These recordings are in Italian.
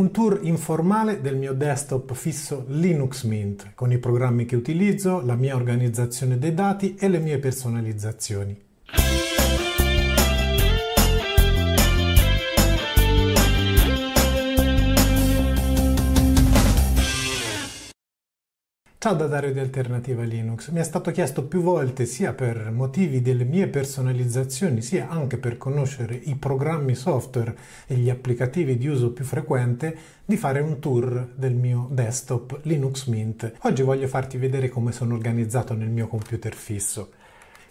un tour informale del mio desktop fisso Linux Mint, con i programmi che utilizzo, la mia organizzazione dei dati e le mie personalizzazioni. Ciao da Dario di Alternativa Linux, mi è stato chiesto più volte sia per motivi delle mie personalizzazioni sia anche per conoscere i programmi software e gli applicativi di uso più frequente di fare un tour del mio desktop Linux Mint. Oggi voglio farti vedere come sono organizzato nel mio computer fisso.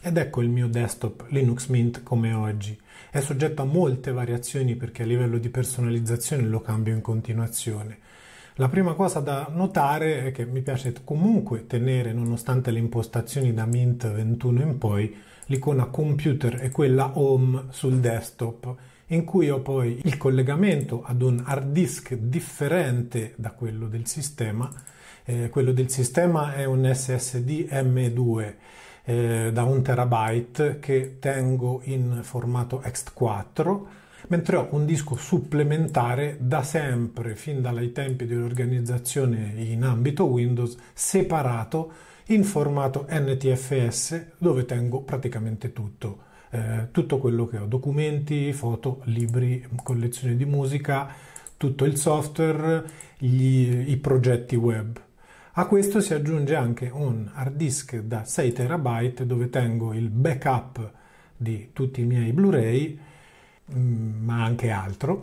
Ed ecco il mio desktop Linux Mint come oggi. È soggetto a molte variazioni perché a livello di personalizzazione lo cambio in continuazione la prima cosa da notare è che mi piace comunque tenere, nonostante le impostazioni da Mint 21 in poi, l'icona computer e quella home sul desktop in cui ho poi il collegamento ad un hard disk differente da quello del sistema. Eh, quello del sistema è un SSD M2 eh, da 1 terabyte che tengo in formato ext 4 mentre ho un disco supplementare da sempre, fin dai tempi dell'organizzazione in ambito Windows, separato in formato NTFS dove tengo praticamente tutto. Eh, tutto quello che ho, documenti, foto, libri, collezioni di musica, tutto il software, gli, i progetti web. A questo si aggiunge anche un hard disk da 6 terabyte dove tengo il backup di tutti i miei Blu-ray Mm, ma anche altro,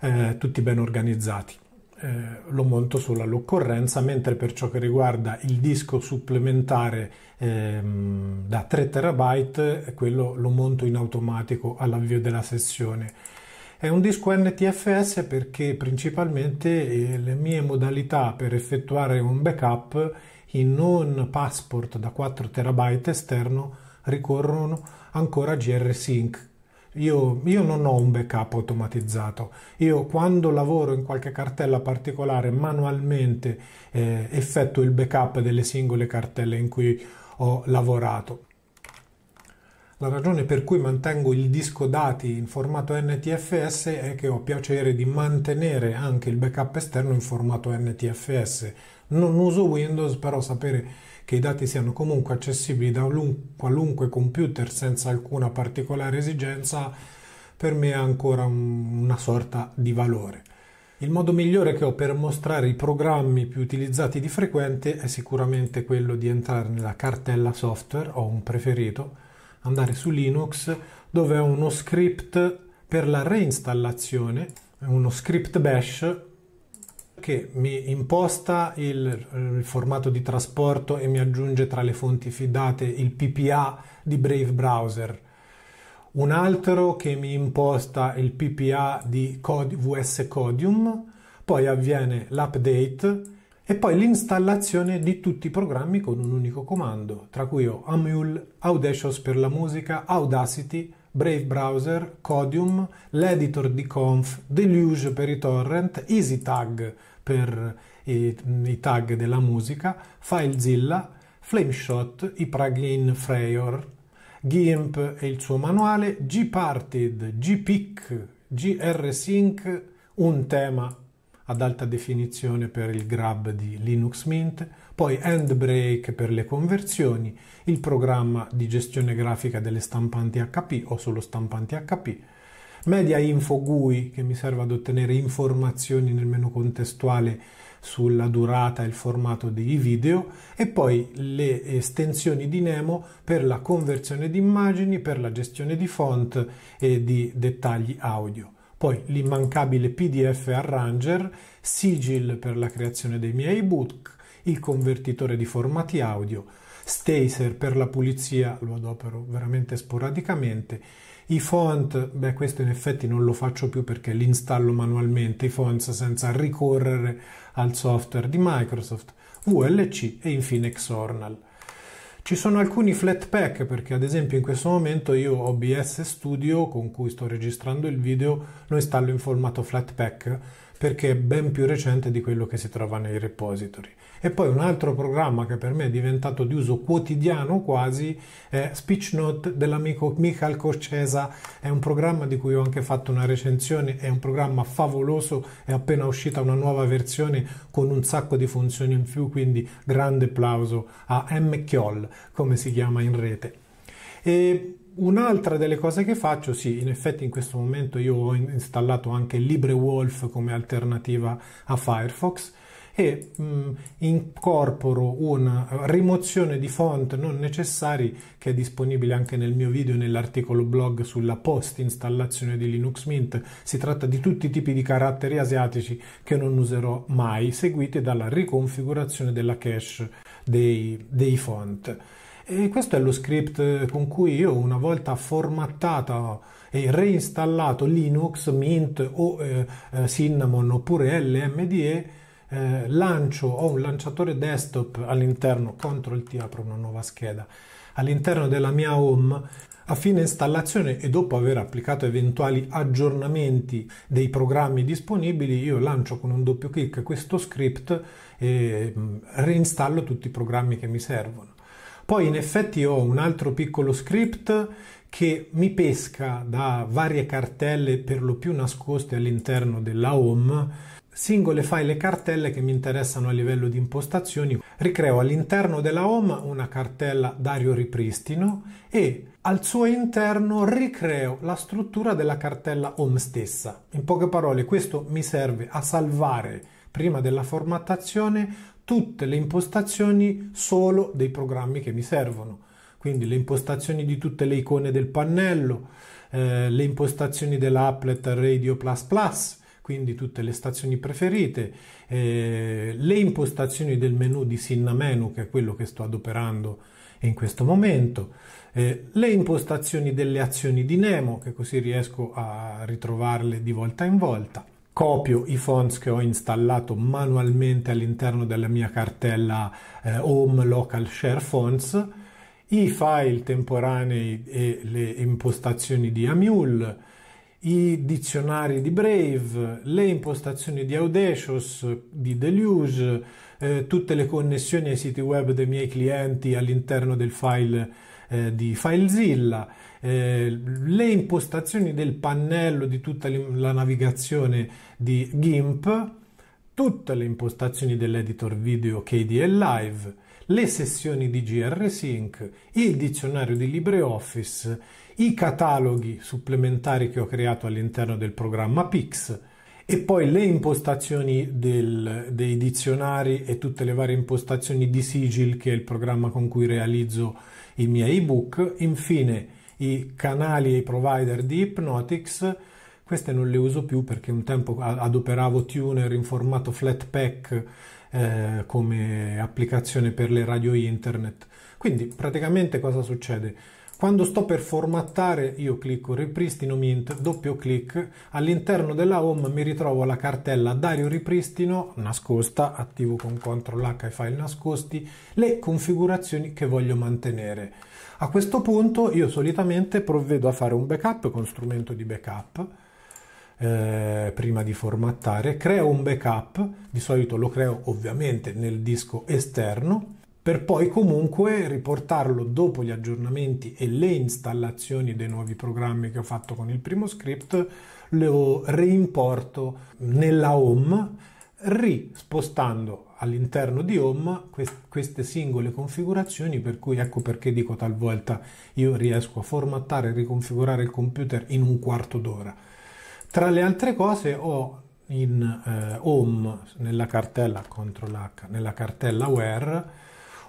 eh, tutti ben organizzati. Eh, lo monto solo all'occorrenza, mentre per ciò che riguarda il disco supplementare ehm, da 3 terabyte, quello lo monto in automatico all'avvio della sessione. È un disco NTFS perché principalmente eh, le mie modalità per effettuare un backup in un passport da 4 terabyte esterno ricorrono ancora a GR Sync io, io, non ho un backup automatizzato, io quando lavoro in qualche cartella particolare manualmente eh, effettuo il backup delle singole cartelle in cui ho lavorato. La ragione per cui mantengo il disco dati in formato NTFS è che ho piacere di mantenere anche il backup esterno in formato NTFS. Non uso Windows, però sapere che i dati siano comunque accessibili da qualunque computer senza alcuna particolare esigenza, per me ha ancora un, una sorta di valore. Il modo migliore che ho per mostrare i programmi più utilizzati di frequente è sicuramente quello di entrare nella cartella software, ho un preferito, andare su Linux dove ho uno script per la reinstallazione, uno script bash che mi imposta il, il, formato di trasporto e mi aggiunge tra le fonti fidate il PPA di Brave Browser, un altro che mi imposta il PPA di Cod VS Codium, poi avviene l'update e poi l'installazione di tutti i programmi con un unico comando, tra cui ho Amul, Audacious per la musica, Audacity, Brave Browser, Codium, l'editor di conf, Deluge per i torrent, EasyTag per i, i tag della musica, FileZilla, Flameshot, i plugin Freyor, GIMP e il suo manuale, Gparted, Gpic, GRSync, un tema ad alta definizione per il grab di Linux Mint, poi Handbrake per le conversioni, il programma di gestione grafica delle stampanti HP o solo stampanti HP, Media Info GUI che mi serve ad ottenere informazioni nel menu contestuale sulla durata e il formato dei video e poi le estensioni di Nemo per la conversione di immagini, per la gestione di font e di dettagli audio poi l'immancabile PDF Arranger, Sigil per la creazione dei miei ebook, il convertitore di formati audio, Staser per la pulizia, lo adopero veramente sporadicamente, i font, beh questo in effetti non lo faccio più perché li installo manualmente, i font senza ricorrere al software di Microsoft, VLC e infine Xornal. Ci sono alcuni flat pack perché ad esempio in questo momento io OBS Studio con cui sto registrando il video lo installo in formato flat pack perché è ben più recente di quello che si trova nei repository. E poi un altro programma che per me è diventato di uso quotidiano quasi è SpeechNote dell'amico Michal Corcesa, è un programma di cui ho anche fatto una recensione, è un programma favoloso, è appena uscita una nuova versione con un sacco di funzioni in più, quindi grande applauso a M. come si chiama in rete. E Un'altra delle cose che faccio, sì, in effetti in questo momento io ho installato anche LibreWolf come alternativa a Firefox e mh, mm, incorporo una eh, rimozione di font non necessari che è disponibile anche nel mio video nell'articolo blog sulla post installazione di Linux Mint. Si tratta di tutti i tipi di caratteri asiatici che non userò mai, seguiti dalla riconfigurazione della cache dei, dei font. E questo è lo script eh, con cui io una volta formattata e reinstallato Linux, Mint o eh, eh Cinnamon oppure LMDE, eh, lancio, ho un lanciatore desktop all'interno, CTRL T apro una nuova scheda, all'interno della mia home a fine installazione e dopo aver applicato eventuali aggiornamenti dei programmi disponibili, io lancio con un doppio clic questo script e mm, reinstallo tutti i programmi che mi servono. Poi in effetti ho un altro piccolo script che mi pesca da varie cartelle per lo più nascoste all'interno della home singole file e cartelle che mi interessano a livello di impostazioni. Ricreo all'interno della home una cartella Dario Ripristino e al suo interno ricreo la struttura della cartella home stessa. In poche parole questo mi serve a salvare prima della formattazione tutte le impostazioni solo dei programmi che mi servono. Quindi le impostazioni di tutte le icone del pannello, eh, le impostazioni dell'applet Radio Plus Plus, quindi tutte le stazioni preferite, eh, le impostazioni del menu di Sinna Menu, che è quello che sto adoperando in questo momento, eh, le impostazioni delle azioni di Nemo, che così riesco a ritrovarle di volta in volta, copio i fonts che ho installato manualmente all'interno della mia cartella eh, home local share fonts, i file temporanei e le impostazioni di Amule, i dizionari di Brave, le impostazioni di Audacious, di Deluge, eh, tutte le connessioni ai siti web dei miei clienti all'interno del file eh, di FileZilla eh, le impostazioni del pannello di tutta la navigazione di GIMP, tutte le impostazioni dell'editor video KDE Live, le sessioni di GR Sync, il dizionario di LibreOffice, i cataloghi supplementari che ho creato all'interno del programma Pix e poi le impostazioni del, dei dizionari e tutte le varie impostazioni di Sigil che è il programma con cui realizzo i miei ebook. Infine, i canali e i provider di Hypnotics. Queste non le uso più perché un tempo adoperavo tuner in formato Flatpak eh, come applicazione per le radio internet. Quindi praticamente cosa succede? Quando sto per formattare io clicco ripristino mint, doppio clic, all'interno della home mi ritrovo la cartella Dario ripristino nascosta, attivo con CTRL H i file nascosti, le configurazioni che voglio mantenere. A questo punto io solitamente provvedo a fare un backup con strumento di backup eh, prima di formattare, creo un backup, di solito lo creo ovviamente nel disco esterno per poi comunque riportarlo dopo gli aggiornamenti e le installazioni dei nuovi programmi che ho fatto con il primo script, lo reimporto nella home, rispostando all'interno di Home quest queste singole configurazioni per cui ecco perché dico talvolta io riesco a formattare e riconfigurare il computer in un quarto d'ora. Tra le altre cose ho in eh, Home nella cartella CTRL H nella cartella Where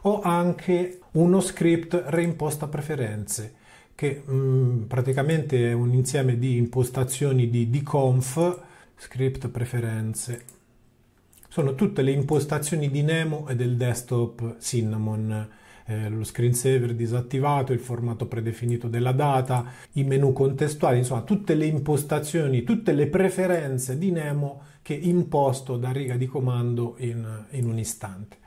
ho anche uno script reimposta preferenze che mh, mm, praticamente è un insieme di impostazioni di dconf script preferenze sono tutte le impostazioni di Nemo e del desktop Cinnamon, eh, lo screensaver disattivato, il formato predefinito della data, i menu contestuali, insomma tutte le impostazioni, tutte le preferenze di Nemo che imposto da riga di comando in, in un istante.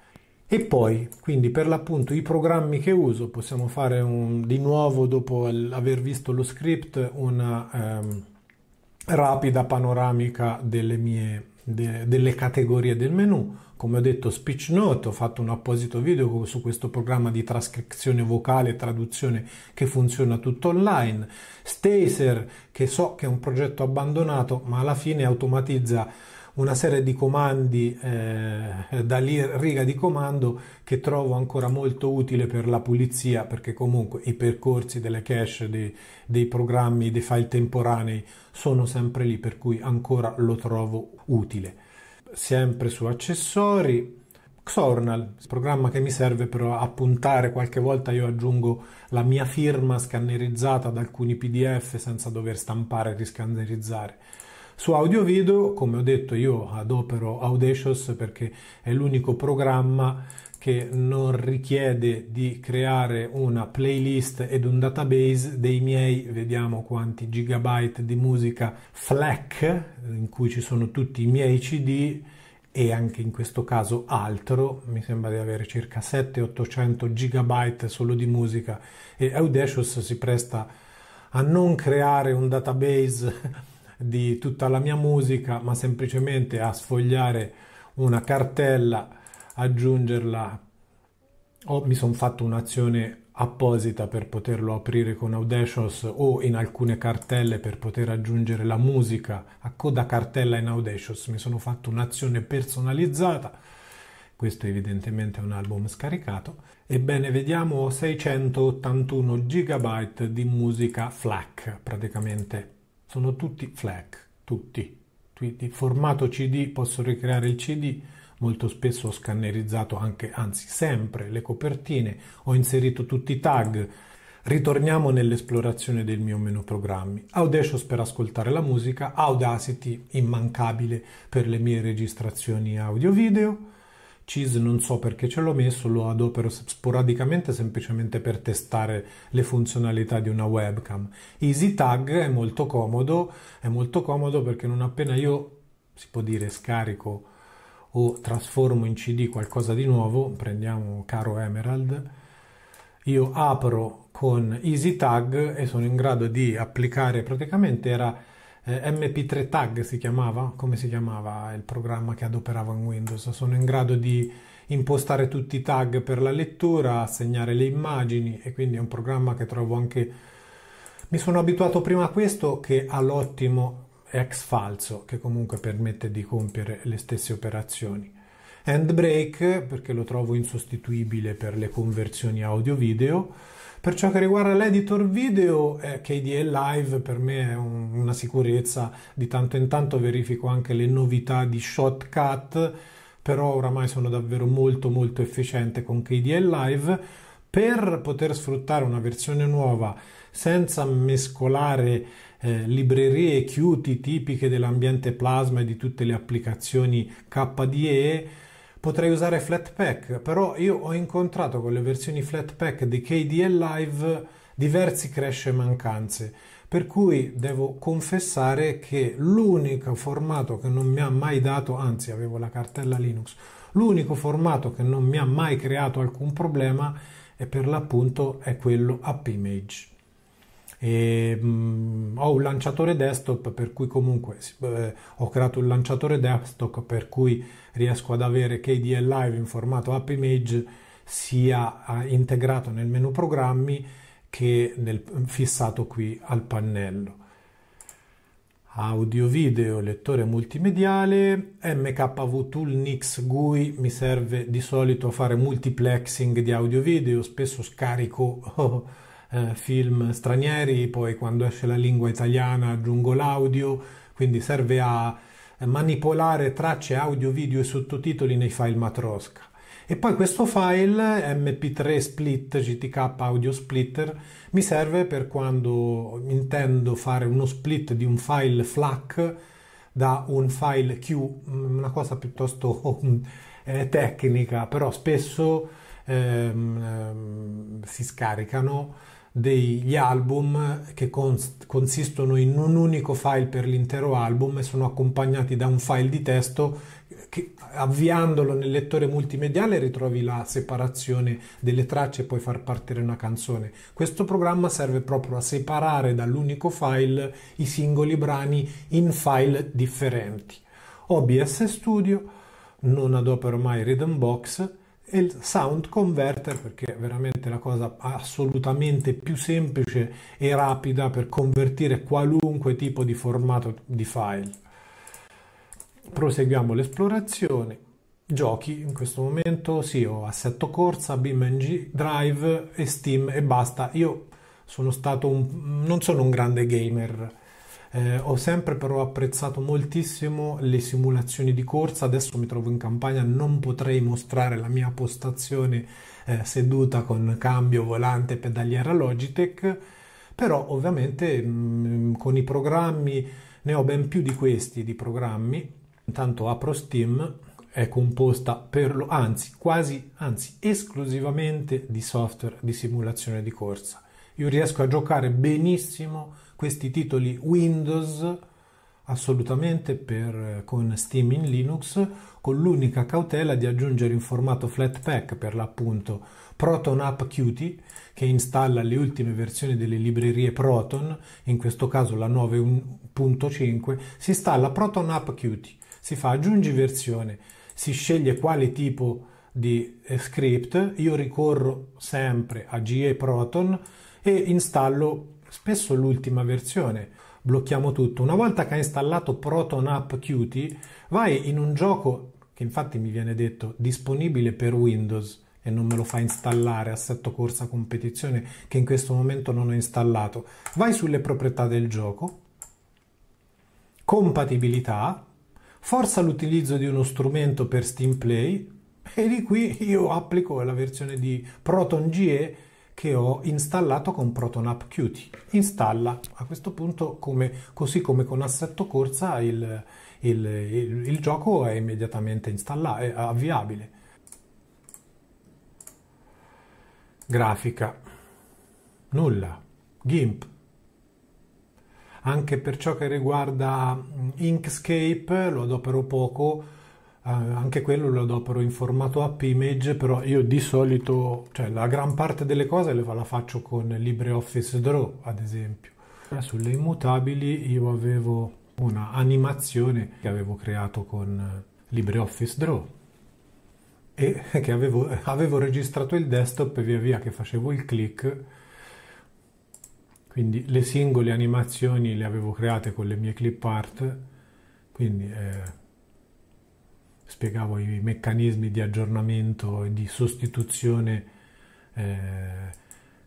E poi, quindi per l'appunto, i programmi che uso, possiamo fare un, di nuovo dopo aver visto lo script una ehm, rapida panoramica delle mie de, delle categorie del menu. Come ho detto, Speech Note, ho fatto un apposito video su questo programma di trascrizione vocale e traduzione che funziona tutto online. Staser, che so che è un progetto abbandonato, ma alla fine automatizza una serie di comandi eh, da lì, riga di comando che trovo ancora molto utile per la pulizia perché comunque i percorsi delle cache, dei, dei programmi, dei file temporanei sono sempre lì per cui ancora lo trovo utile. Sempre su accessori, Xornal, programma che mi serve per appuntare, qualche volta io aggiungo la mia firma scannerizzata ad alcuni PDF senza dover stampare e riscannerizzare. Su audio video, come ho detto, io adopero Audacious perché è l'unico programma che non richiede di creare una playlist ed un database dei miei, vediamo quanti gigabyte di musica FLAC, in cui ci sono tutti i miei CD e anche in questo caso altro, mi sembra di avere circa 700-800 gigabyte solo di musica e Audacious si presta a non creare un database di tutta la mia musica, ma semplicemente a sfogliare una cartella, aggiungerla. o oh, mi sono fatto un'azione apposita per poterlo aprire con Audacious o in alcune cartelle per poter aggiungere la musica a coda cartella in Audacious. Mi sono fatto un'azione personalizzata. Questo evidentemente è un album scaricato. Ebbene, vediamo 681 GB di musica FLAC, praticamente sono tutti FLAC, tutti. Quindi formato CD, posso ricreare il CD, molto spesso ho scannerizzato anche, anzi sempre, le copertine, ho inserito tutti i tag. Ritorniamo nell'esplorazione del mio menu programmi. Audacious per ascoltare la musica, Audacity immancabile per le mie registrazioni audio-video, cheese non so perché ce l'ho messo, lo adopero sporadicamente semplicemente per testare le funzionalità di una webcam. Easy Tag è molto comodo, è molto comodo perché non appena io, si può dire, scarico o trasformo in CD qualcosa di nuovo, prendiamo caro Emerald, io apro con Easy Tag e sono in grado di applicare praticamente era eh, MP3 Tag si chiamava? Come si chiamava il programma che adoperavo in Windows? Sono in grado di impostare tutti i tag per la lettura, assegnare le immagini e quindi è un programma che trovo anche... Mi sono abituato prima a questo che ha l'ottimo ex falso che comunque permette di compiere le stesse operazioni. Handbrake perché lo trovo insostituibile per le conversioni audio-video per ciò che riguarda l'editor video, eh, KDE Live per me è un, una sicurezza, di tanto in tanto verifico anche le novità di Shotcut, però oramai sono davvero molto molto efficiente con KDE Live. Per poter sfruttare una versione nuova senza mescolare eh, librerie chiuti tipiche dell'ambiente Plasma e di tutte le applicazioni KDE, potrei usare Flatpak, però io ho incontrato con le versioni Flatpak di KDE Live diversi crash e mancanze, per cui devo confessare che l'unico formato che non mi ha mai dato, anzi avevo la cartella Linux, l'unico formato che non mi ha mai creato alcun problema è per l'appunto è quello AppImage. E, mh, mm, ho un lanciatore desktop per cui comunque eh, ho creato un lanciatore desktop per cui riesco ad avere KDL Live in formato app image sia eh, integrato nel menu programmi che nel, fissato qui al pannello audio video lettore multimediale mkv tool nix gui mi serve di solito a fare multiplexing di audio video spesso scarico Eh, film stranieri, poi quando esce la lingua italiana aggiungo l'audio, quindi serve a eh, manipolare tracce audio, video e sottotitoli nei file Matroska. E poi questo file mp3 split gtk audio splitter mi serve per quando intendo fare uno split di un file FLAC da un file Q, mm, una cosa piuttosto eh, tecnica, però spesso ehm, ehm si scaricano degli album che cons- consistono in un unico file per l'intero album e sono accompagnati da un file di testo che avviandolo nel lettore multimediale ritrovi la separazione delle tracce e puoi far partire una canzone. Questo programma serve proprio a separare dall'unico file i singoli brani in file differenti. OBS Studio non adopera mai Rhythm Box e il sound converter perché è veramente la cosa assolutamente più semplice e rapida per convertire qualunque tipo di formato di file. Proseguiamo l'esplorazione. Giochi in questo momento sì, ho assetto corsa, BeamNG, Drive e Steam e basta. Io sono stato un, non sono un grande gamer eh, ho sempre però apprezzato moltissimo le simulazioni di corsa, adesso mi trovo in campagna, non potrei mostrare la mia postazione eh, seduta con cambio, volante, pedaliera Logitech, però ovviamente mh, mm, con i programmi ne ho ben più di questi di programmi, intanto apro Steam è composta per lo, anzi quasi anzi esclusivamente di software di simulazione di corsa. Io riesco a giocare benissimo questi titoli Windows assolutamente per, con Steam in Linux con l'unica cautela di aggiungere in formato Flatpak per l'appunto Proton App Qt che installa le ultime versioni delle librerie Proton, in questo caso la 9.5, si installa Proton App Qt, si fa aggiungi versione, si sceglie quale tipo di eh, script, io ricorro sempre a GE Proton e installo spesso l'ultima versione. Blocchiamo tutto. Una volta che hai installato Proton App Qt, vai in un gioco che infatti mi viene detto disponibile per Windows e non me lo fa installare assetto corsa competizione che in questo momento non ho installato. Vai sulle proprietà del gioco, compatibilità, forza l'utilizzo di uno strumento per Steam Play e di qui io applico la versione di Proton GE che ho installato con ProtonApp Qt. Installa a questo punto, come, così come con assetto corsa, il, il, il, il gioco è immediatamente è avviabile. Grafica. Nulla. GIMP. Anche per ciò che riguarda mm, Inkscape lo adopero poco Ah, anche quello lo adopero in formato app image, però io di solito, cioè la gran parte delle cose le la faccio con LibreOffice Draw, ad esempio. Ah. Sulle immutabili io avevo una animazione che avevo creato con LibreOffice Draw e che avevo, avevo registrato il desktop via via che facevo il click quindi le singole animazioni le avevo create con le mie clip art quindi eh, spiegavo i meccanismi di aggiornamento e di sostituzione eh,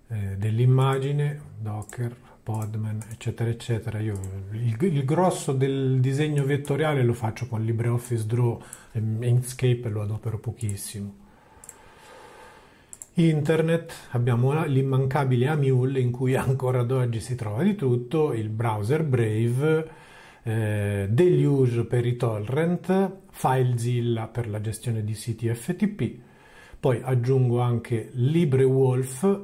eh, dell'immagine, Docker, Podman, eccetera, eccetera. Io il, il, grosso del disegno vettoriale lo faccio con LibreOffice Draw e Inkscape lo adopero pochissimo. Internet, abbiamo l'immancabile Amule in cui ancora ad oggi si trova di tutto, il browser Brave, eh, Deluge per i torrent, FileZilla per la gestione di siti FTP, poi aggiungo anche LibreWolf,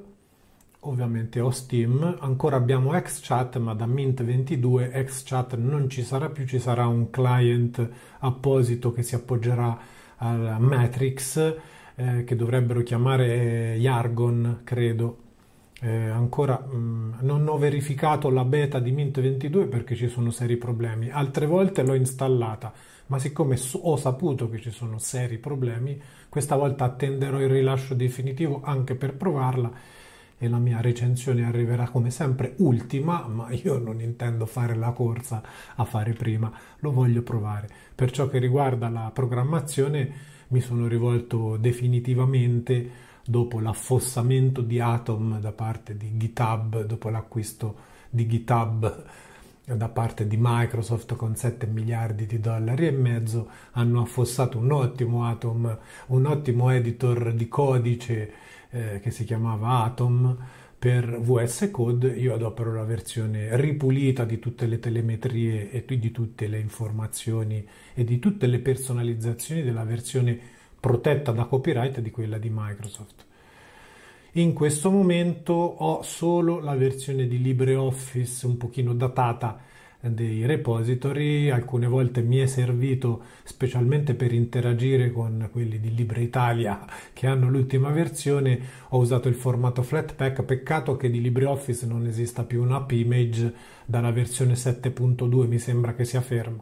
ovviamente ho Steam, ancora abbiamo Xchat ma da Mint 22 Xchat non ci sarà più, ci sarà un client apposito che si appoggerà a Matrix eh, che dovrebbero chiamare Yargon credo eh, ancora mh, mm, non ho verificato la beta di Mint 22 perché ci sono seri problemi. Altre volte l'ho installata, ma siccome so, ho saputo che ci sono seri problemi, questa volta attenderò il rilascio definitivo anche per provarla e la mia recensione arriverà come sempre ultima, ma io non intendo fare la corsa a fare prima, lo voglio provare. Per ciò che riguarda la programmazione mi sono rivolto definitivamente dopo l'affossamento di Atom da parte di GitHub, dopo l'acquisto di GitHub da parte di Microsoft con 7 miliardi di dollari e mezzo, hanno affossato un ottimo Atom, un ottimo editor di codice eh, che si chiamava Atom per VS Code io adopero la versione ripulita di tutte le telemetrie e di tutte le informazioni e di tutte le personalizzazioni della versione protetta da copyright di quella di Microsoft. In questo momento ho solo la versione di LibreOffice un pochino datata dei repository, alcune volte mi è servito specialmente per interagire con quelli di Libre Italia che hanno l'ultima versione, ho usato il formato Flatpak, peccato che di LibreOffice non esista più un'app image dalla versione 7.2, mi sembra che sia ferma.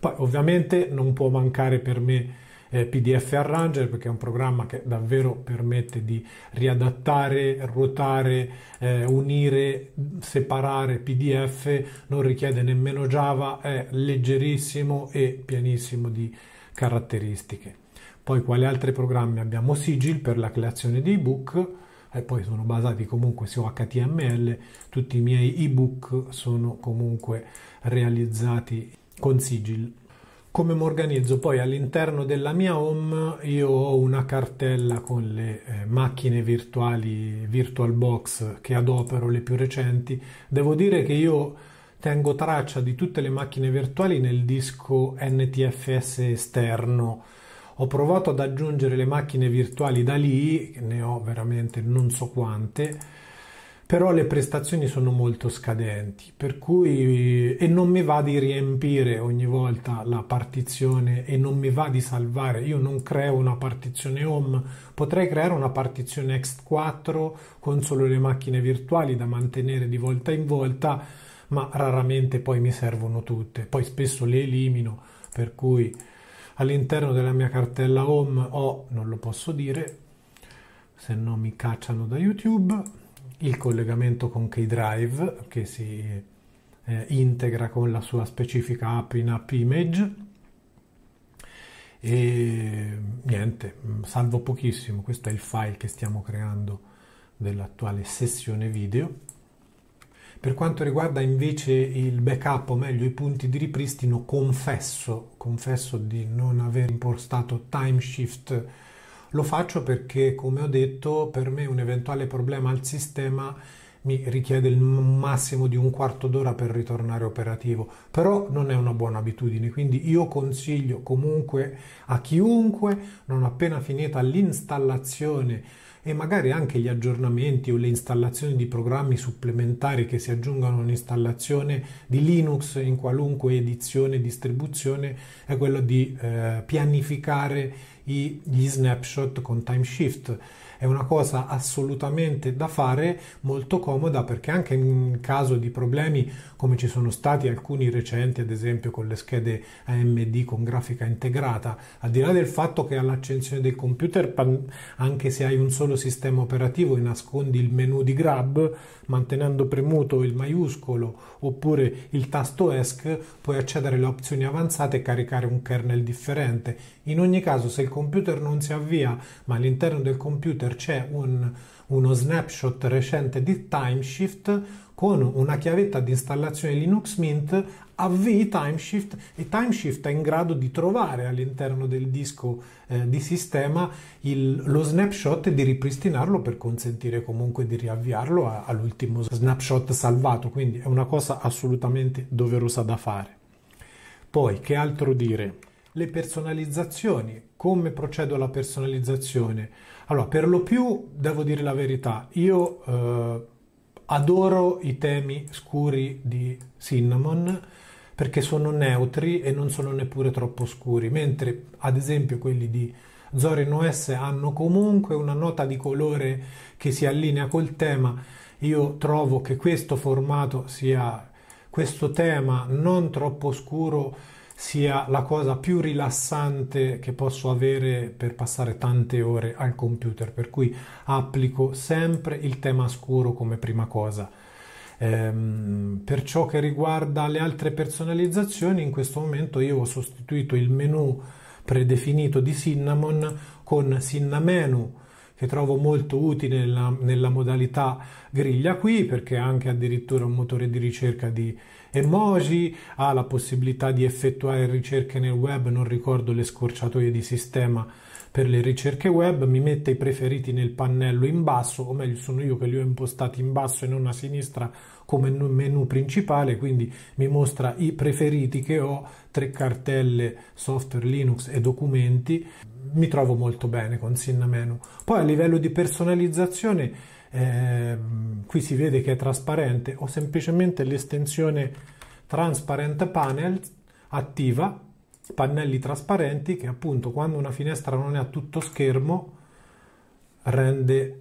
Poi ovviamente non può mancare per me eh, PDF Arranger perché è un programma che davvero permette di riadattare, ruotare, eh, unire, separare PDF, non richiede nemmeno Java, è leggerissimo e pienissimo di caratteristiche. Poi quali altri programmi abbiamo? Sigil per la creazione di ebook e poi sono basati comunque su HTML, tutti i miei ebook sono comunque realizzati con Sigil come mi organizzo poi all'interno della mia home io ho una cartella con le eh, macchine virtuali VirtualBox che adopero le più recenti devo dire che io tengo traccia di tutte le macchine virtuali nel disco NTFS esterno ho provato ad aggiungere le macchine virtuali da lì ne ho veramente non so quante però le prestazioni sono molto scadenti, per cui e non mi va di riempire ogni volta la partizione e non mi va di salvare, io non creo una partizione home, potrei creare una partizione X4 con solo le macchine virtuali da mantenere di volta in volta, ma raramente poi mi servono tutte, poi spesso le elimino, per cui all'interno della mia cartella home ho, non lo posso dire, se no mi cacciano da YouTube il collegamento con Key-Drive che si eh, integra con la sua specifica app in app image e niente, mm, salvo pochissimo, questo è il file che stiamo creando dell'attuale sessione video. Per quanto riguarda invece il backup, o meglio i punti di ripristino, confesso, confesso di non aver impostato timeshift lo faccio perché, come ho detto, per me un eventuale problema al sistema mi richiede il massimo di un quarto d'ora per ritornare operativo, però non è una buona abitudine, quindi io consiglio comunque a chiunque, non appena finita l'installazione e magari anche gli aggiornamenti o le installazioni di programmi supplementari che si aggiungono all'installazione di Linux in qualunque edizione e distribuzione è quello di eh, pianificare i, gli snapshot con time shift è una cosa assolutamente da fare, molto comoda perché anche in caso di problemi come ci sono stati alcuni recenti, ad esempio con le schede AMD con grafica integrata, al di là del fatto che all'accensione del computer, anche se hai un solo sistema operativo e nascondi il menu di grab, mantenendo premuto il maiuscolo oppure il tasto ESC, puoi accedere alle opzioni avanzate e caricare un kernel differente. In ogni caso, se il computer non si avvia, ma all'interno del computer timer c'è un, uno snapshot recente di timeshift con una chiavetta di installazione Linux Mint avvii timeshift e timeshift è in grado di trovare all'interno del disco eh, di sistema il, lo snapshot e di ripristinarlo per consentire comunque di riavviarlo a, all'ultimo snapshot salvato quindi è una cosa assolutamente doverosa da fare poi che altro dire le personalizzazioni come procedo alla personalizzazione allora, per lo più devo dire la verità, io eh, adoro i temi scuri di Cinnamon perché sono neutri e non sono neppure troppo scuri, mentre ad esempio quelli di Zorin OS hanno comunque una nota di colore che si allinea col tema. Io trovo che questo formato sia questo tema non troppo scuro sia la cosa più rilassante che posso avere per passare tante ore al computer, per cui applico sempre il tema scuro come prima cosa. Ehm, per ciò che riguarda le altre personalizzazioni, in questo momento io ho sostituito il menu predefinito di Cinnamon con Cinnamenu che trovo molto utile nella, nella modalità griglia qui perché ha anche addirittura un motore di ricerca di emoji, ha la possibilità di effettuare ricerche nel web, non ricordo le scorciatoie di sistema per le ricerche web, mi mette i preferiti nel pannello in basso, o meglio sono io che li ho impostati in basso e non a sinistra come menu principale, quindi mi mostra i preferiti che ho, tre cartelle software Linux e documenti. Mi trovo molto bene con Sinna Menu. Poi a livello di personalizzazione eh, qui si vede che è trasparente o semplicemente l'estensione transparent panel attiva pannelli trasparenti che appunto quando una finestra non è a tutto schermo rende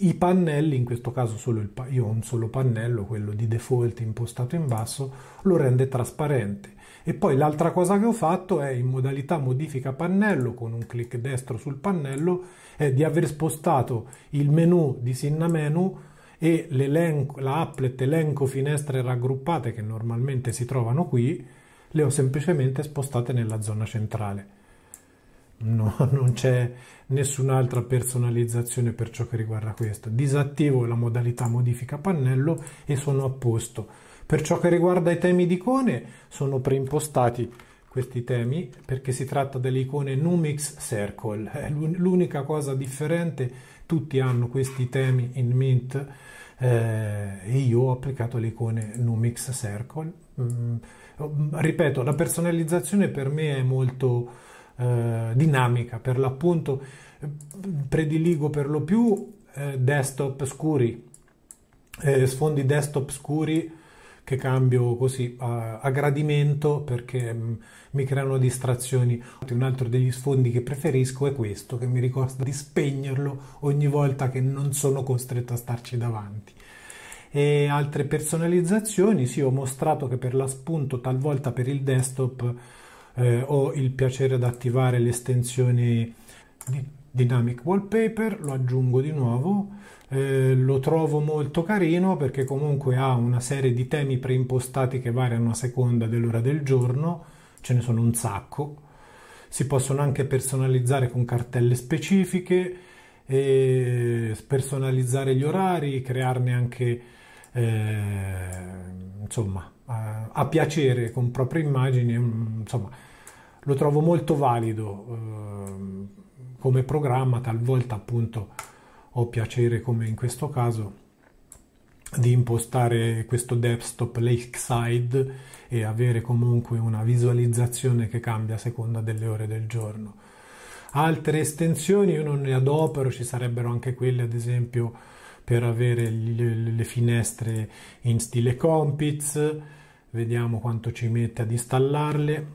i pannelli, in questo caso solo il, io ho un solo pannello, quello di default impostato in basso, lo rende trasparente. E poi l'altra cosa che ho fatto è in modalità modifica pannello, con un clic destro sul pannello, è di aver spostato il menu di Sinna Menu e la applet elenco finestre raggruppate che normalmente si trovano qui, le ho semplicemente spostate nella zona centrale. No, non c'è nessun'altra personalizzazione per ciò che riguarda questo. Disattivo la modalità modifica pannello e sono a posto. Per ciò che riguarda i temi d'icone, sono preimpostati questi temi perché si tratta delle icone Numix Circle. È l'unica cosa differente, tutti hanno questi temi in Mint eh, e io ho applicato le icone Numix Circle. Mm, mm ripeto, la personalizzazione per me è molto eh, dinamica, per l'appunto mm, prediligo per lo più eh, desktop scuri, eh, sfondi desktop scuri che cambio così a, a gradimento perché mm, mi creano distrazioni. Un altro degli sfondi che preferisco è questo, che mi ricorda di spegnerlo ogni volta che non sono costretto a starci davanti. E altre personalizzazioni, sì, ho mostrato che per la spunto, talvolta per il desktop, eh, ho il piacere di attivare l'estensione Dynamic Wallpaper, lo aggiungo di nuovo eh, lo trovo molto carino perché comunque ha una serie di temi preimpostati che variano a seconda dell'ora del giorno, ce ne sono un sacco. Si possono anche personalizzare con cartelle specifiche, e personalizzare gli orari, crearne anche eh, insomma a, a, piacere con proprie immagini, insomma lo trovo molto valido eh, come programma, talvolta appunto ho piacere come in questo caso di impostare questo desktop lakeside e avere comunque una visualizzazione che cambia a seconda delle ore del giorno. Altre estensioni io non ne adopero, ci sarebbero anche quelle ad esempio per avere le finestre in stile Compiz, vediamo quanto ci mette ad installarle,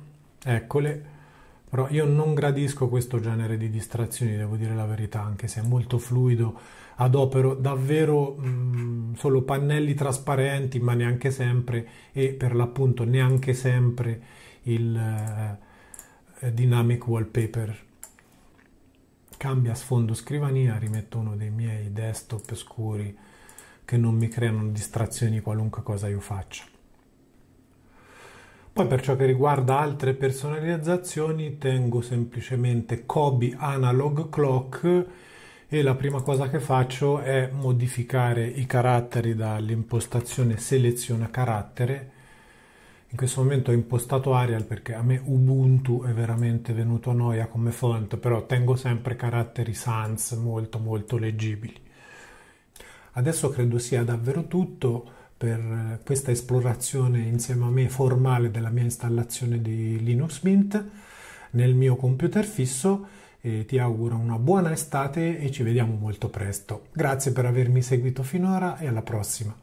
eccole però io non gradisco questo genere di distrazioni, devo dire la verità, anche se è molto fluido, adopero davvero mh, solo pannelli trasparenti, ma neanche sempre, e per l'appunto neanche sempre il eh, dynamic wallpaper. Cambia sfondo scrivania, rimetto uno dei miei desktop scuri che non mi creano distrazioni qualunque cosa io faccia. Poi per ciò che riguarda altre personalizzazioni tengo semplicemente Kobi Analog Clock e la prima cosa che faccio è modificare i caratteri dall'impostazione seleziona carattere in questo momento ho impostato Arial perché a me Ubuntu è veramente venuto a noia come font, però tengo sempre caratteri sans molto molto leggibili. Adesso credo sia davvero tutto per eh, questa esplorazione insieme a me formale della mia installazione di Linux Mint nel mio computer fisso e ti auguro una buona estate e ci vediamo molto presto. Grazie per avermi seguito finora e alla prossima.